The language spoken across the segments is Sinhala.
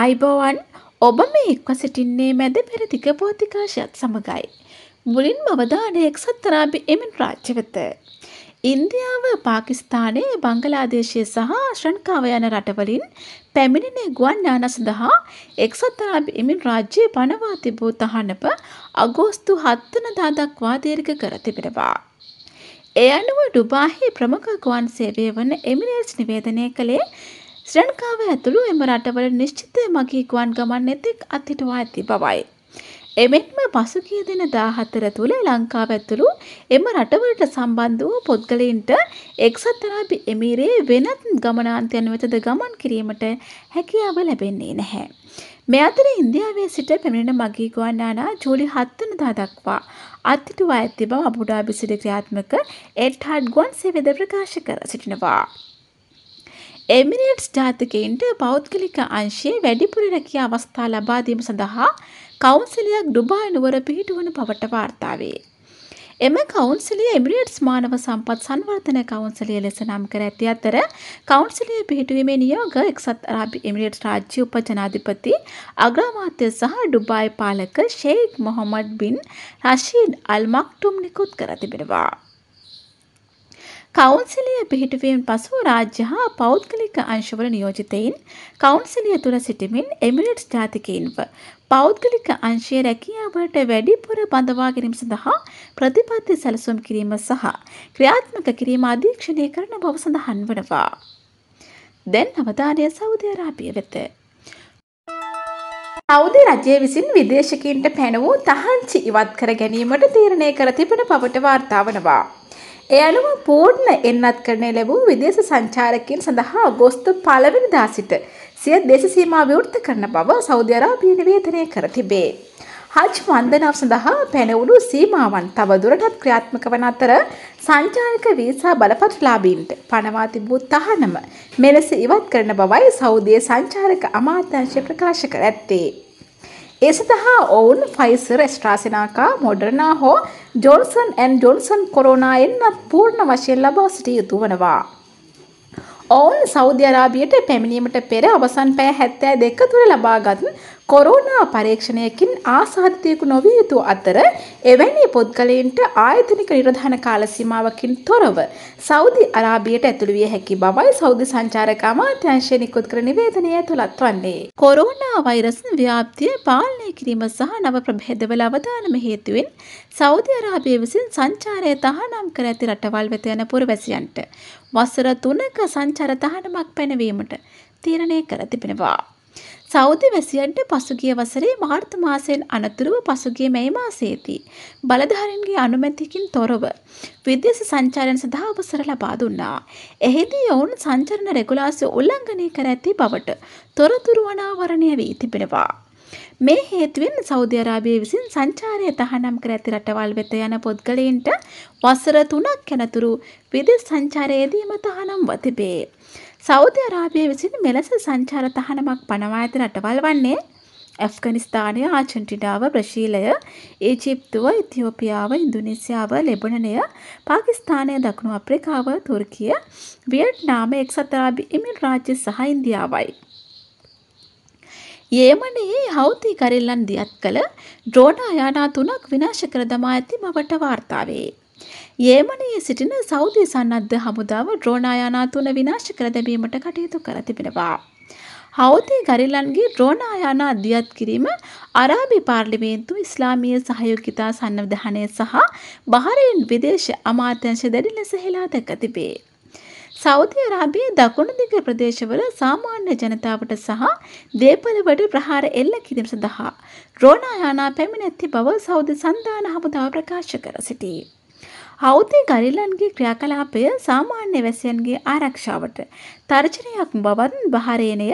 අයිබෝවන් ඔබ මේ එක්ව සිටින්නේ මැද පෙරදිග බෝධිකාශයත් සමඟයි. මුලින් මවදාන එක්සත් අරාබි එමන් රාජ්‍ය වෙත. ඉන්දියාව පාකිස්ථානයේ බංගලාදේශය සහ ශ්‍රංකාව යන රටවලින් පැමිණෙන ගුවන් යාන සඳහා එක්සත් අරාබි එමින් රාජ්‍යයේ පනවා තිබූ තහනප අගෝස්තු 7 වෙනිදා දක්වා දීර්ඝ කර තිබෙනවා. ඒ අනුව ඩුබාහි ප්‍රමුඛ ගුවන් සේවය වන එමිරේට්ස් නිවේදනය කළේ ශ්‍රංකාව ඇතුළු එම රටවල නිශ්චිත මගීකුවන් ගමන් නැතෙක් අත්හිටවා ඇති බවයි. එමෙන්ම පසුගිය දෙන දාහතර තුළ ලංකාව ඇතුළු එම රටවලට සම්බන්ධ වූ පුද්ගලයින්ට එක්සත් අරාබි එමීරේ වෙනත් ගමනාන්තයන් වෙතද ගමන් කිරීමට හැකියාව ලැබෙන්නේ නැහැ. මේ අතර ඉන්දියාවේ සිට පැමිණෙන මගී ගුවන්නානා ජූලි හත්වනදා දක්වා අත්හිටුවා ඇති බව අබුඩාබි සිට ක්‍රියාත්මක එඩ්හඩ් ගුවන් සේවද ප්‍රකාශ කර සිටිනවා. එමිරේට්ස් ජාතිකයින්ට පෞද්ගලික අංශයේ වැඩිපුර රැකියා අවස්ථා ලබා දීම සඳහා කවුන්සිලයක් ඩුබායි නුවර පිහිටුවන බවට වාර්තා වේ. එම කවුන්සිලිය එමිරේට්ස් මානව සම්පත් සංවර්ධන කවුන්සිලිය ලෙස නම් කර ඇති අතර කවුන්සිලිය පිහිටුවීමේ නියෝග එක්සත් අරාබි එමිරේට්ස් රාජ්‍ය උපජනාධිපති අග්‍රාමාත්‍ය සහ ඩුබායි පාලක ෂේක් මොහොමඩ් බින් රෂීඩ් අල් මක්ටුම් නිකුත් කර තිබෙනවා. කවුන්සිලය පිහිටුවීම පසු රාජ්‍ය හා පෞද්ගලික අංශවල නියෝජිතයින් කවුන්සිලිය තුළ සිටිමින් එමිරට්ස් ජාතිකයින්ව පෞද්ගලික අංශය රැකියාවට වැඩිපුර බඳවා ගැනීම සඳහා ප්‍රතිපත්ති සැලසුම් කිරීම සහ ක්‍රියාත්මක කිරීම අධීක්ෂණය කරන බව සඳහන් වනවා. දැන් අවධානය සෞදි අරාබිය වෙත. සෞදි රජය විසින් විදේශකීන්ට පැන වූ තහංචි ඉවත් කර ගැනීමට තීරණය කර තිබෙන බවට වාර්තා වනවා. ඒ අනුව පූර්ණ එන්නත් කරණය ලැබූ විදේශ සංචාරකයන් සඳහා අගෝස්තු පළවෙනිදා සිට සිය දේශ සීමා විවෘත කරන බව සෞදි අරාබිය නිවේදනය කර තිබේ. හජ් වන්දනාව සඳහා පැනවුණු සීමාවන් තවදුරටත් ක්‍රියාත්මක වන අතර සංචාරක වීසා බලපත්‍රලාභීන්ට පනවා තිබූ තහනම මෙලෙස ඉවත් කරන බවයි සෞදියේ සංචාරක අමාත්‍යාංශය ප්‍රකාශ කර ඇත්තේ. ඒ සඳහා ඔවුන් ෆයිසර් ස්ට්‍රාසිනාකා මොඩර්නා හෝ ජොන්සන් ඇන් ජොන්සන් කොරෝනාෙන්න්නත් පූර්ණ වශයෙන් ලබා සිටිය යුතු වනවා. ඔවුන් සෞදි අරාබියට පැමිණීමට පෙර අවසන් පෑ හැත්තෑ දෙක තුළ ලබාගත් කොරෝනා පරීක්ෂණයකින් ආසාධිතයකු නොවිය යුතු අතර එවැනි පුද්ගලයින්ට ආයතනික නිරධාන කාලසීමාවකින් තොරව සෞදි අරාබියට ඇතුළු විය හැකි බවයි සෞදි සංචාරක අමාත්‍යාංශය නිකුත් කර නිවේදනය තුලත් වන්නේ. කොරෝනා වෛරස් ව්‍යාප්තිය පාලනය කිරීම සහ නව ප්‍රභේදවල අවදානම හේතුවෙන් සෞදි අරාබිය විසින් සංචාරය තහනම් කර ඇති රටවල් වෙත යන පුරවැසියන්ට වසර 3ක සංචාරය සංචාර තහනමක් පැනවීමට තීරණය කර තිබෙනවා. සෞදි වැසියන්ට පසුගිය වසරේ මාර්ත මාසයෙන් අනතුරුව පසුගිය මැයි මාසයේදී බලධාරීන්ගේ අනුමැතියකින් තොරව විදේශ සංචාරයන් සඳහා අවසර ලබා දුන්නා. එහිදී ඔවුන් සංචරණ රෙගුලාසි උල්ලංඝනය කර ඇති බවට තොරතුරු අනාවරණය වී තිබෙනවා. මේ හේතුවෙන් සෞදි අරාබිය විසින් සංචාරය තහනම් කර ඇති රටවල් වෙත යන පුද්ගලයින්ට වසර 3ක් යනතුරු විදෙස් සංචාරයේදීම තහනම් වතිබේ. සෞදි අරාබිය විසින් මෙලෙස සංචාර තහනමක් පනවා ඇති රටවල් වන්නේ ඇෆ්ගනිස්ථානය ආචන්ටිඩාව ප්‍රශීලය ඒජිප්තුව ඉතිෝපියාව ඉන්දුනිසියාව ලෙබනනය පාකිස්ථානය දක්ුණු අප්‍රිකාව තුර්කිය වියට්නාම එක්සතරාබි ඉමිල් රාජ්‍ය සහ ඉන්දියාවයි. යෙමනයේ හෞතිකරෙල්ලන් දියත් කළ ඩ්‍රෝනා යානා තුනක් විනාශ කර දමා ඇති බවට වාර්තාවේ. යෙමනයේ සිටින සෞදි සන්නද්ධ හමුදාව ඩ්‍රෝනා යානා තුන විනාශ කර දැමීමට කටයුතු කර තිබෙනවා. හෞති ගරිල්ලන්ගේ ඩ්‍රෝනා යානා දියත් කිරීම අරාබි පාර්ලිමේන්තු ඉස්ලාමීය සහයෝගිතා සන්නවිධානය සහ බහරෙන් විදේශ අමාත්‍යංශ දැඩි ලෙස හෙලා දැක තිබේ. සෞදි අරාබියේ දකුණු දිග ප්‍රදේශවල සාමාන්‍ය ජනතාවට සහ දේපළවට ප්‍රහාර එල්ල කිරීම සඳහා ඩ්‍රෝනා යානා පැමිණ ඇති බව සෞදි සන්ධාන හමුදාව ප්‍රකාශ කර සිටියේ. හෞති ගරිලන්ගේ ක්‍රියාකලාපය සාමාන්‍ය වැසියන්ගේ ආරක්ෂාවට තර්ජනයක් බවත් බහරේනය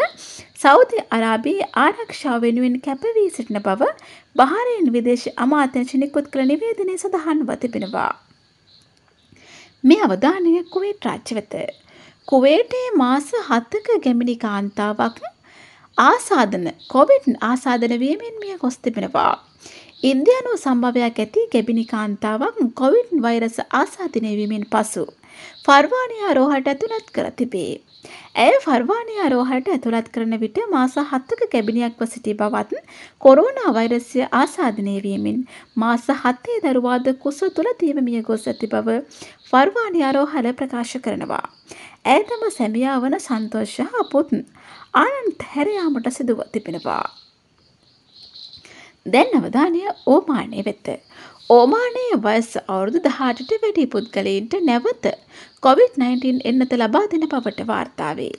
සෞදි අරාබියේ ආරක්ෂාව වෙනුවෙන් කැපවී සිටින බව බහරේන් විදේශ අමාත්‍යංශ නිකුත් කළ නිවේදනයේ සඳහන්ව තිබෙනවා. මේ අවධානය කුවේට් රාජ්‍ය වෙත. කුවේටේ මාස 7ක ගැමිණි කාන්තාවක් ආසාදන කොවිඩ් ආසාදන වීමෙන් මිය ගොස් තිබෙනවා. ඉන්දියානු සම්භවයක් ඇති ගැබිණි කාන්තාවක් කොවිඩ් වෛරස ආසාදනය වීමෙන් පසු ෆර්වානියා රෝහලට ඇතුළත් කර තිබේ. ඇය ෆර්වානය අරෝහලට ඇතුළත් කරන විට මාස හත්තක කැබිනියක්ව සිටි බවත් කොරෝනා වෛරසය ආසාධනය වීමෙන් මාස හත්තේ දරුවාද කුස තුළ දීම මිය ගොස් ඇති බව ෆර්වානි අරෝහල ප්‍රකාශ කරනවා. ඇය තම සැමියා වන සන්තෝෂ හා පුත් ආනන්ත් හැරයාමට සිදුව තිබෙනවා. දැන් අවධානය ඕමානය වෙත්ත. ඕමානයේ වයස අවුරුදු දහටට වැඩි පුද්ගලයින්ට නැවත කොවිD-19 එන්නත ලබා දෙන බවට වාර්තාවේ.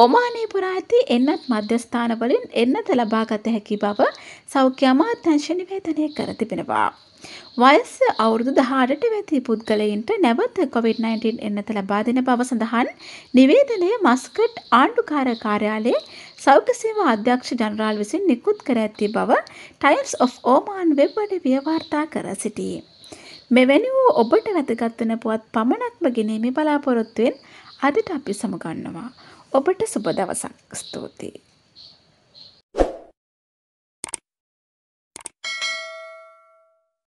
ඕමානයේ පුරා ඇති එන්නත් මධ්‍යස්ථානවලින් එන්නත ලබාගත හැකි බව සෞඛ්‍ය අමාත්‍යංශ නිවේදනය කර තිබෙනවා. වයස අවුරුදු 18ට වැඩි පුද්ගලයින්ට නැවත COVID-19 එන්නත ලබා දෙන බව සඳහන් නිවේදනය මස්කට් ආණ්ඩුකාර කාර්යාලයේ සෞඛ්‍ය සේවා අධ්‍යක්ෂ ජනරාල් විසින් නිකුත් කර ඇති බව ටයිම්ස් ඔෆ් ඕමාන් වෙබ් අඩවිය වාර්තා කර සිටියේ. මෙවැනි වූ ඔබට වැදගත් වෙන පුවත් පමණක්ම ගෙනීමේ බලාපොරොත්තුවෙන් අදට අපි සමුගන්නවා. ඔබට සුබ දවසක්. ස්තුතියි.